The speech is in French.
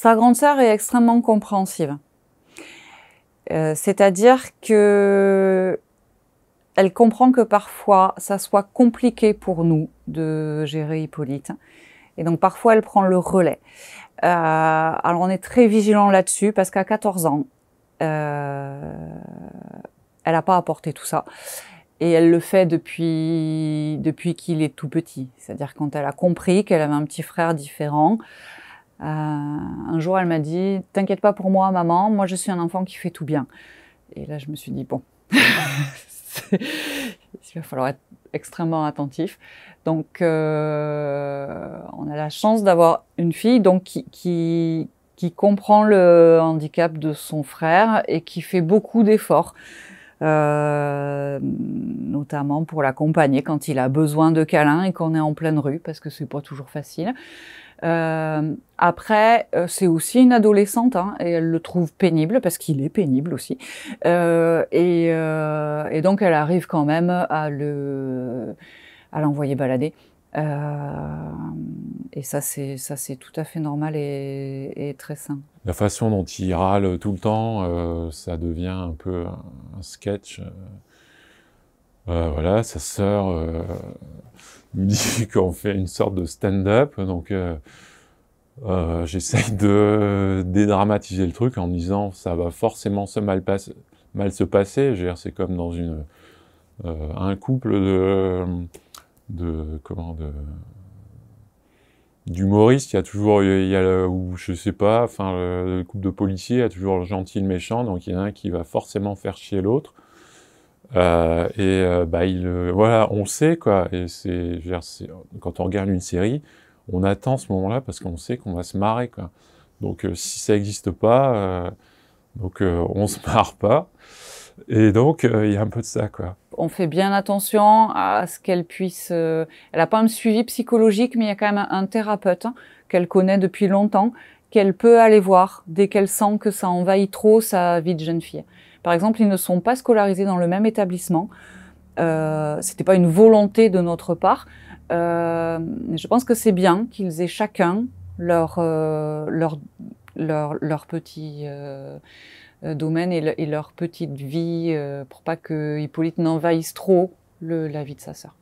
Sa grande sœur est extrêmement compréhensive. Euh, c'est-à-dire que elle comprend que parfois ça soit compliqué pour nous de gérer Hippolyte. Et donc parfois elle prend le relais. Euh, alors on est très vigilant là-dessus parce qu'à 14 ans, euh, elle n'a pas apporté tout ça. Et elle le fait depuis, depuis qu'il est tout petit. C'est-à-dire quand elle a compris qu'elle avait un petit frère différent, euh, un jour, elle m'a dit T'inquiète pas pour moi, maman, moi je suis un enfant qui fait tout bien. Et là, je me suis dit Bon, il va falloir être extrêmement attentif. Donc, euh, on a la chance d'avoir une fille donc, qui, comprend le handicap de son frère et qui fait beaucoup d'efforts. Euh, notamment pour l'accompagner quand il a besoin de câlins et qu'on est en pleine rue, parce que c'est pas toujours facile. Euh, après, euh, c'est aussi une adolescente hein, et elle le trouve pénible parce qu'il est pénible aussi. et, donc, elle arrive quand même à le à l'envoyer balader. Et ça, c'est ça, tout à fait normal et, très sain. La façon dont il râle tout le temps, euh, ça devient un peu un, sketch. Euh. Euh, voilà, sa sœur me dit qu'on fait une sorte de stand-up, donc j'essaye de dédramatiser le truc en disant ça va forcément mal, mal se passer. C'est comme dans un couple de de comment de D'humoriste, il y a toujours, il y a, ou je sais pas, enfin, le, couple de policiers, il y a toujours le gentil le méchant, donc il y en a un qui va forcément faire chier l'autre. Euh, et euh, bah, il, euh, voilà, on sait quoi. Et c'est, quand on regarde une série, on attend ce moment-là parce qu'on sait qu'on va se marrer quoi. Donc si ça n'existe pas, donc on se marre pas. Et donc il y a un peu de ça quoi on fait bien attention à ce qu'elle puisse. Euh, elle a pas un suivi psychologique, mais il y a quand même un thérapeute hein, qu'elle connaît depuis longtemps, qu'elle peut aller voir dès qu'elle sent que ça envahit trop sa vie de jeune fille. Par exemple, ils ne sont pas scolarisés dans le même établissement. Euh, C'était pas une volonté de notre part. Euh, je pense que c'est bien qu'ils aient chacun leur, euh, leur, leur, petit euh, euh, domaine et, leur petite vie euh, pour pas que Hippolyte n'envahisse trop la vie de sa sœur.